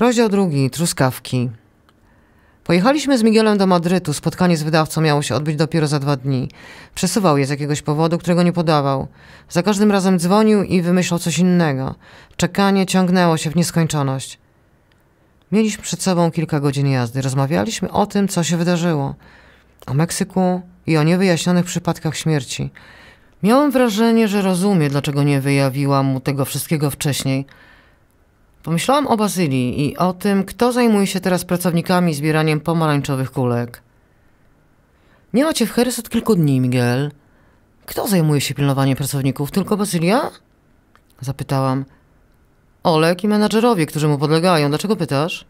Rozdział drugi. Truskawki. Pojechaliśmy z Miguelem do Madrytu. Spotkanie z wydawcą miało się odbyć dopiero za dwa dni. Przesuwał je z jakiegoś powodu, którego nie podawał. Za każdym razem dzwonił i wymyślał coś innego. Czekanie ciągnęło się w nieskończoność. Mieliśmy przed sobą kilka godzin jazdy. Rozmawialiśmy o tym, co się wydarzyło. O Meksyku i o niewyjaśnionych przypadkach śmierci. Miałem wrażenie, że rozumie, dlaczego nie wyjawiła mu tego wszystkiego wcześniej – Pomyślałam o Bazylii i o tym, kto zajmuje się teraz pracownikami zbieraniem pomarańczowych kulek. Nie macie w Heres od kilku dni, Miguel. Kto zajmuje się pilnowaniem pracowników? Tylko Bazylia? Zapytałam. Olek i menadżerowie, którzy mu podlegają. Dlaczego pytasz?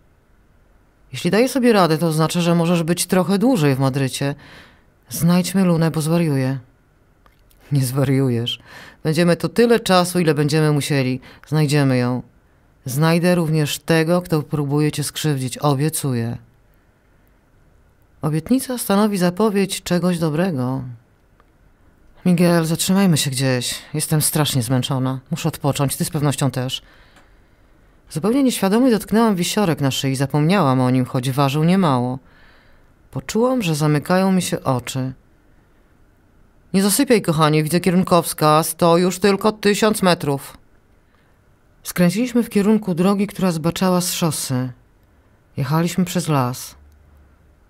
Jeśli daję sobie radę, to znaczy, że możesz być trochę dłużej w Madrycie. Znajdźmy Lunę, bo zwariuję. Nie zwariujesz. Będziemy tu tyle czasu, ile będziemy musieli. Znajdziemy ją. Znajdę również tego, kto próbuje cię skrzywdzić, obiecuję. Obietnica stanowi zapowiedź czegoś dobrego. Miguel, zatrzymajmy się gdzieś. Jestem strasznie zmęczona. Muszę odpocząć, ty z pewnością też. Zupełnie nieświadomie dotknęłam wisiorek na szyi, zapomniałam o nim, choć ważył niemało. Poczułam, że zamykają mi się oczy. Nie zasypiaj, kochanie, widzę kierunkowska. Sto już tylko tysiąc metrów. Skręciliśmy w kierunku drogi, która zbaczała z szosy. Jechaliśmy przez las.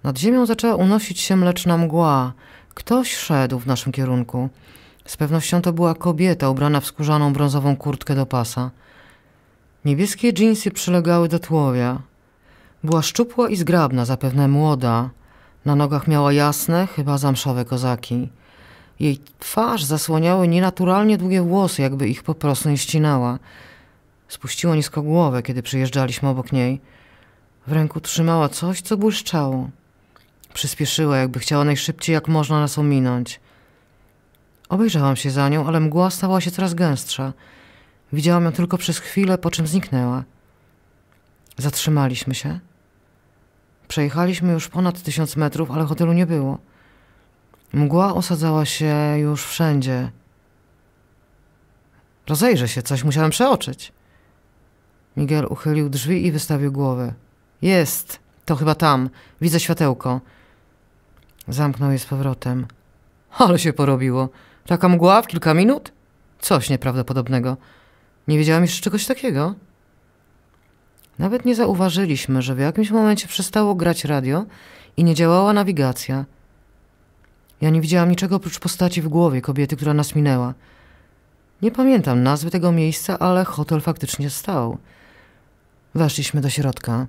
Nad ziemią zaczęła unosić się mleczna mgła. Ktoś szedł w naszym kierunku. Z pewnością to była kobieta ubrana w skórzaną brązową kurtkę do pasa. Niebieskie dżinsy przylegały do tłowia. Była szczupła i zgrabna, zapewne młoda. Na nogach miała jasne, chyba zamszowe kozaki. Jej twarz zasłaniały nienaturalnie długie włosy, jakby ich po prostu nie ścinała. Spuściło nisko głowę, kiedy przejeżdżaliśmy obok niej. W ręku trzymała coś, co błyszczało. Przyspieszyła, jakby chciała najszybciej, jak można nas ominąć. Obejrzałam się za nią, ale mgła stała się coraz gęstsza. Widziałam ją tylko przez chwilę, po czym zniknęła. Zatrzymaliśmy się. Przejechaliśmy już ponad tysiąc metrów, ale hotelu nie było. Mgła osadzała się już wszędzie. Rozejrzę się, coś musiałem przeoczyć. Miguel uchylił drzwi i wystawił głowę. Jest! To chyba tam. Widzę światełko. Zamknął je z powrotem. Ale się porobiło. Taka mgła w kilka minut? Coś nieprawdopodobnego. Nie wiedziałam jeszcze czegoś takiego. Nawet nie zauważyliśmy, że w jakimś momencie przestało grać radio i nie działała nawigacja. Ja nie widziałam niczego oprócz postaci w głowie kobiety, która nas minęła. Nie pamiętam nazwy tego miejsca, ale hotel faktycznie stał. Weszliśmy do środka.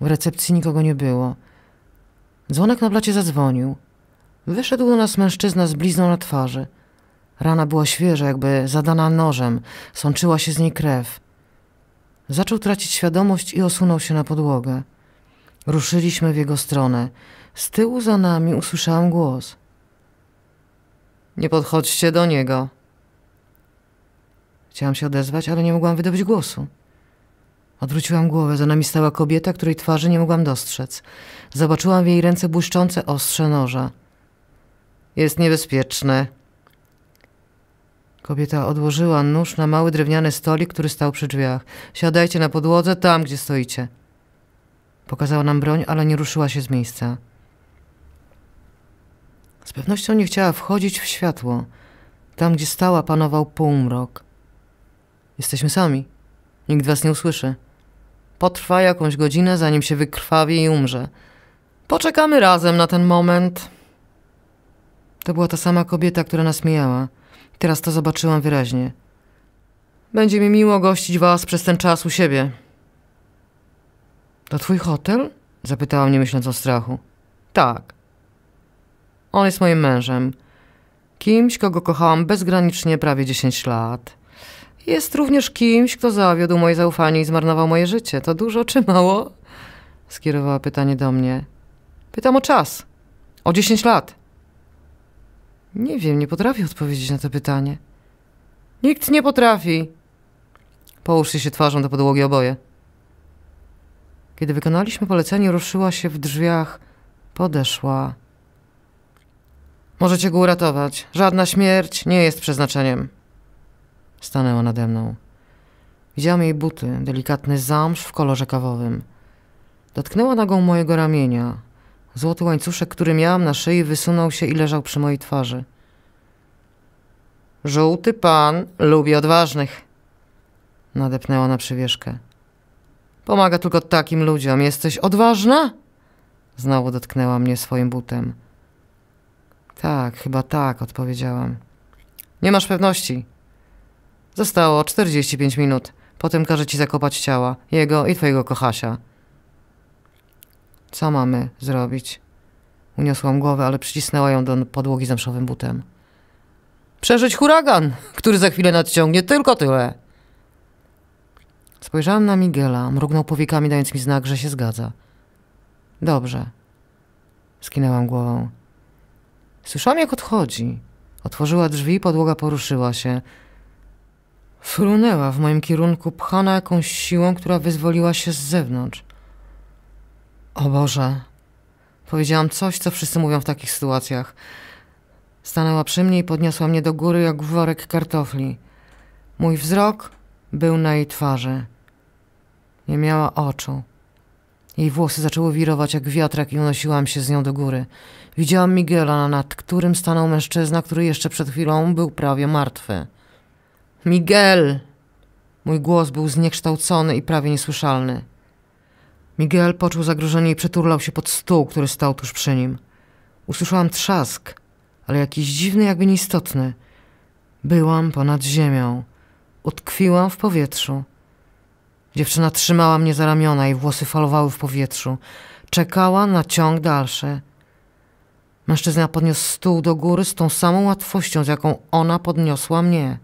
W recepcji nikogo nie było. Dzwonek na placie zadzwonił. Wyszedł do nas mężczyzna z blizną na twarzy. Rana była świeża, jakby zadana nożem. Sączyła się z niej krew. Zaczął tracić świadomość i osunął się na podłogę. Ruszyliśmy w jego stronę. Z tyłu za nami usłyszałam głos. Nie podchodźcie do niego. Chciałam się odezwać, ale nie mogłam wydobyć głosu. Odwróciłam głowę. Za nami stała kobieta, której twarzy nie mogłam dostrzec. Zobaczyłam w jej ręce błyszczące ostrze noża. Jest niebezpieczne. Kobieta odłożyła nóż na mały drewniany stolik, który stał przy drzwiach. Siadajcie na podłodze, tam gdzie stoicie. Pokazała nam broń, ale nie ruszyła się z miejsca. Z pewnością nie chciała wchodzić w światło. Tam, gdzie stała, panował półmrok. Jesteśmy sami. Nikt was nie usłyszy. Potrwa jakąś godzinę, zanim się wykrwawi i umrze. Poczekamy razem na ten moment. To była ta sama kobieta, która nas mijała. Teraz to zobaczyłam wyraźnie. Będzie mi miło gościć was przez ten czas u siebie. To twój hotel? Zapytałam, nie myśląc o strachu. Tak. On jest moim mężem. Kimś, kogo kochałam bezgranicznie prawie 10 lat. Jest również kimś, kto zawiódł moje zaufanie i zmarnował moje życie. To dużo czy mało? Skierowała pytanie do mnie. Pytam o czas. O dziesięć lat. Nie wiem, nie potrafię odpowiedzieć na to pytanie. Nikt nie potrafi. Połóżcie się twarzą do podłogi oboje. Kiedy wykonaliśmy polecenie, ruszyła się w drzwiach. Podeszła. Możecie go uratować. Żadna śmierć nie jest przeznaczeniem. Stanęła nade mną. Widziałam jej buty, delikatny zamsz w kolorze kawowym. Dotknęła nogą mojego ramienia. Złoty łańcuszek, który miałam na szyi, wysunął się i leżał przy mojej twarzy. Żółty pan lubi odważnych. Nadepnęła na przywieszkę. Pomaga tylko takim ludziom. Jesteś odważna? Znowu dotknęła mnie swoim butem. Tak, chyba tak, odpowiedziałam. Nie masz pewności. Zostało 45 minut. Potem każę ci zakopać ciała. Jego i twojego kochasia. Co mamy zrobić? Uniosłam głowę, ale przycisnęła ją do podłogi zamszowym butem. Przeżyć huragan, który za chwilę nadciągnie. Tylko tyle. Spojrzałam na Miguela. Mrugnął powiekami, dając mi znak, że się zgadza. Dobrze. Skinęłam głową. Słyszałam, jak odchodzi. Otworzyła drzwi, podłoga poruszyła się. Frunęła w moim kierunku, pchana jakąś siłą, która wyzwoliła się z zewnątrz. O Boże! Powiedziałam coś, co wszyscy mówią w takich sytuacjach. Stanęła przy mnie i podniosła mnie do góry jak worek kartofli. Mój wzrok był na jej twarzy. Nie miała oczu. Jej włosy zaczęły wirować jak wiatrak i unosiłam się z nią do góry. Widziałam Miguela, nad którym stanął mężczyzna, który jeszcze przed chwilą był prawie martwy. Miguel! Mój głos był zniekształcony i prawie niesłyszalny. Miguel poczuł zagrożenie i przeturlał się pod stół, który stał tuż przy nim. Usłyszałam trzask, ale jakiś dziwny, jakby nieistotny. Byłam ponad ziemią. Utkwiłam w powietrzu. Dziewczyna trzymała mnie za ramiona i włosy falowały w powietrzu. Czekała na ciąg dalszy. Mężczyzna podniósł stół do góry z tą samą łatwością, z jaką ona podniosła mnie.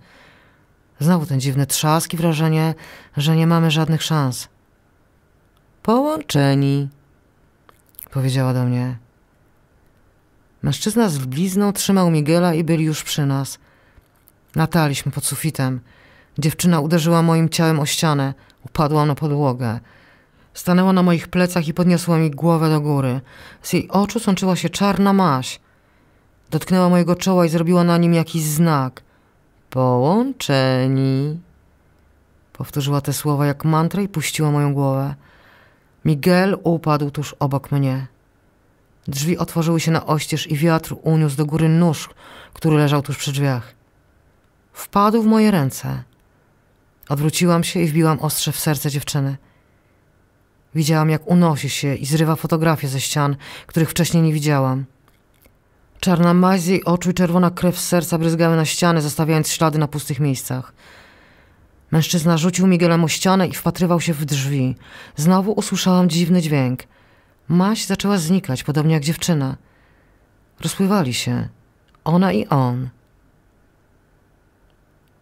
Znowu ten dziwny trzask i wrażenie, że nie mamy żadnych szans. Połączeni, powiedziała do mnie. Mężczyzna z blizną trzymał Miguela i byli już przy nas. Nataliśmy pod sufitem. Dziewczyna uderzyła moim ciałem o ścianę. upadła na podłogę. Stanęła na moich plecach i podniosła mi głowę do góry. Z jej oczu sączyła się czarna maś. Dotknęła mojego czoła i zrobiła na nim jakiś znak. Połączeni. Powtórzyła te słowa jak mantrę i puściła moją głowę. Miguel upadł tuż obok mnie. Drzwi otworzyły się na oścież i wiatr uniósł do góry nóż, który leżał tuż przy drzwiach. Wpadł w moje ręce. Odwróciłam się i wbiłam ostrze w serce dziewczyny. Widziałam, jak unosi się i zrywa fotografie ze ścian, których wcześniej nie widziałam. Czarna maź z jej oczu i czerwona krew z serca bryzgały na ściany, zostawiając ślady na pustych miejscach. Mężczyzna rzucił Miguelem o ścianę i wpatrywał się w drzwi. Znowu usłyszałam dziwny dźwięk. Maś zaczęła znikać, podobnie jak dziewczyna. Rozpływali się. Ona i on.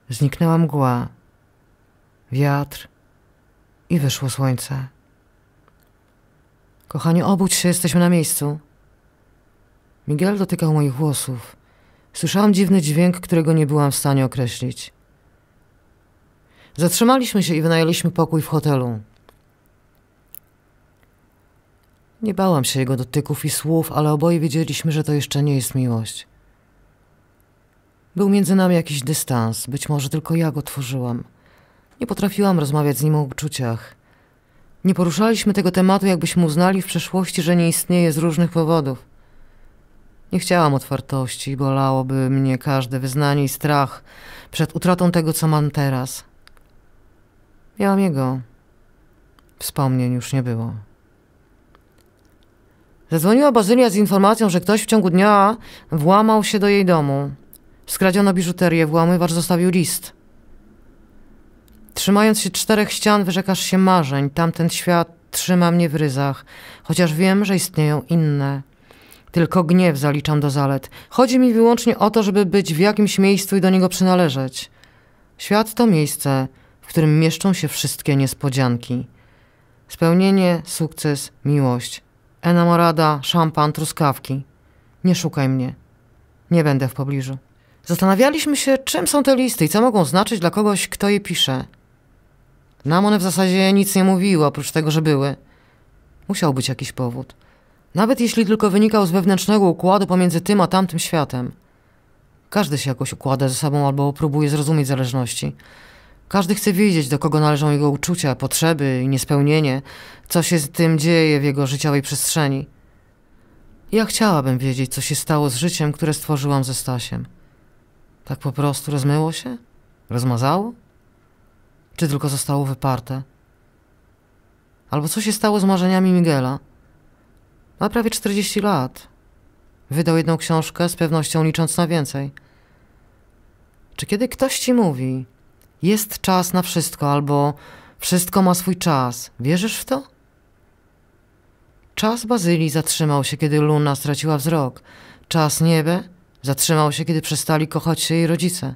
Zniknęła mgła, wiatr i wyszło słońce. Kochanie, obudź się, jesteśmy na miejscu. Miguel dotykał moich włosów. Słyszałam dziwny dźwięk, którego nie byłam w stanie określić. Zatrzymaliśmy się i wynajęliśmy pokój w hotelu. Nie bałam się jego dotyków i słów, ale oboje wiedzieliśmy, że to jeszcze nie jest miłość. Był między nami jakiś dystans, być może tylko ja go tworzyłam. Nie potrafiłam rozmawiać z nim o uczuciach. Nie poruszaliśmy tego tematu, jakbyśmy uznali w przeszłości, że nie istnieje z różnych powodów. Nie chciałam otwartości, bolałoby mnie każde wyznanie i strach przed utratą tego, co mam teraz. Miałam jego. Wspomnień już nie było. Zadzwoniła Bazylia z informacją, że ktoś w ciągu dnia włamał się do jej domu. Skradziono biżuterię, włamywacz zostawił list. Trzymając się czterech ścian, wyrzekasz się marzeń. Tamten świat trzyma mnie w ryzach, chociaż wiem, że istnieją inne. Tylko gniew zaliczam do zalet. Chodzi mi wyłącznie o to, żeby być w jakimś miejscu i do niego przynależeć. Świat to miejsce, w którym mieszczą się wszystkie niespodzianki. Spełnienie, sukces, miłość, enamorada, szampan, truskawki. Nie szukaj mnie. Nie będę w pobliżu. Zastanawialiśmy się, czym są te listy i co mogą znaczyć dla kogoś, kto je pisze. Nam one w zasadzie nic nie mówiły, oprócz tego, że były. Musiał być jakiś powód. Nawet jeśli tylko wynikał z wewnętrznego układu pomiędzy tym a tamtym światem. Każdy się jakoś układa ze sobą albo próbuje zrozumieć zależności. Każdy chce wiedzieć, do kogo należą jego uczucia, potrzeby i niespełnienie, co się z tym dzieje w jego życiowej przestrzeni. Ja chciałabym wiedzieć, co się stało z życiem, które stworzyłam ze Stasiem. Tak po prostu rozmyło się? Rozmazało? Czy tylko zostało wyparte? Albo co się stało z marzeniami Miguela? Ma prawie 40 lat. Wydał jedną książkę, z pewnością licząc na więcej. Czy kiedy ktoś ci mówi, jest czas na wszystko, albo wszystko ma swój czas, wierzysz w to? Czas Bazylii zatrzymał się, kiedy Luna straciła wzrok. Czas niebe zatrzymał się, kiedy przestali kochać się jej rodzice.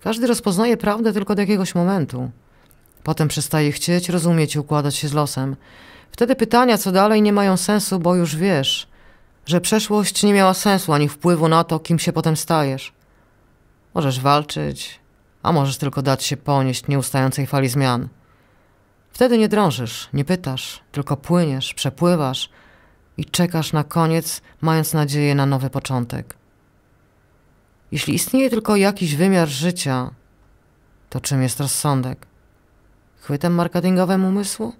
Każdy rozpoznaje prawdę tylko do jakiegoś momentu. Potem przestaje chcieć, rozumieć i układać się z losem. Wtedy pytania, co dalej, nie mają sensu, bo już wiesz, że przeszłość nie miała sensu ani wpływu na to, kim się potem stajesz. Możesz walczyć, a możesz tylko dać się ponieść nieustającej fali zmian. Wtedy nie drążysz, nie pytasz, tylko płyniesz, przepływasz i czekasz na koniec, mając nadzieję na nowy początek. Jeśli istnieje tylko jakiś wymiar życia, to czym jest rozsądek? Chwytem marketingowym umysłu?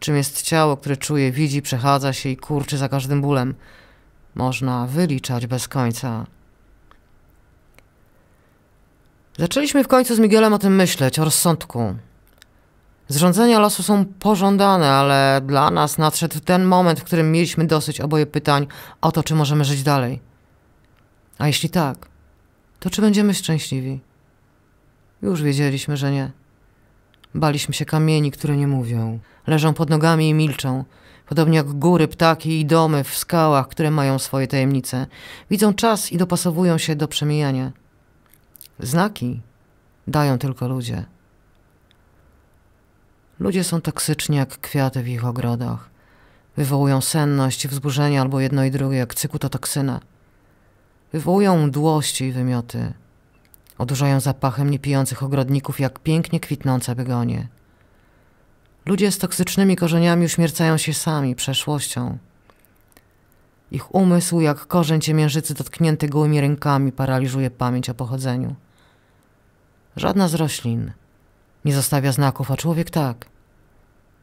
czym jest ciało, które czuje, widzi, przechadza się i kurczy za każdym bólem. Można wyliczać bez końca. Zaczęliśmy w końcu z Miguelem o tym myśleć, o rozsądku. Zrządzenia losu są pożądane, ale dla nas nadszedł ten moment, w którym mieliśmy dosyć oboje pytań o to, czy możemy żyć dalej. A jeśli tak, to czy będziemy szczęśliwi? Już wiedzieliśmy, że nie. Baliśmy się kamieni, które nie mówią. Leżą pod nogami i milczą. Podobnie jak góry, ptaki i domy w skałach, które mają swoje tajemnice. Widzą czas i dopasowują się do przemijania. Znaki dają tylko ludzie. Ludzie są toksyczni jak kwiaty w ich ogrodach. Wywołują senność, wzburzenie albo jedno i drugie, jak cykutotoksyna. Wywołują mdłości i wymioty. Odurzają zapachem niepijących ogrodników jak pięknie kwitnące begonie. Ludzie z toksycznymi korzeniami uśmiercają się sami, przeszłością. Ich umysł, jak korzeń ciemiężycy dotknięty gołymi rękami, paraliżuje pamięć o pochodzeniu. Żadna z roślin nie zostawia znaków, a człowiek tak.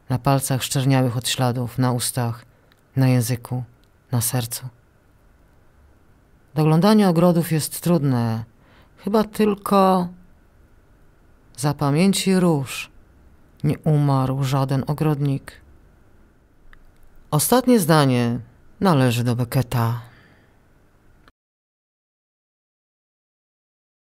Na palcach szczerniałych od śladów, na ustach, na języku, na sercu. Doglądanie ogrodów jest trudne, Chyba tylko za pamięci róż nie umarł żaden ogrodnik. Ostatnie zdanie należy do Becketa.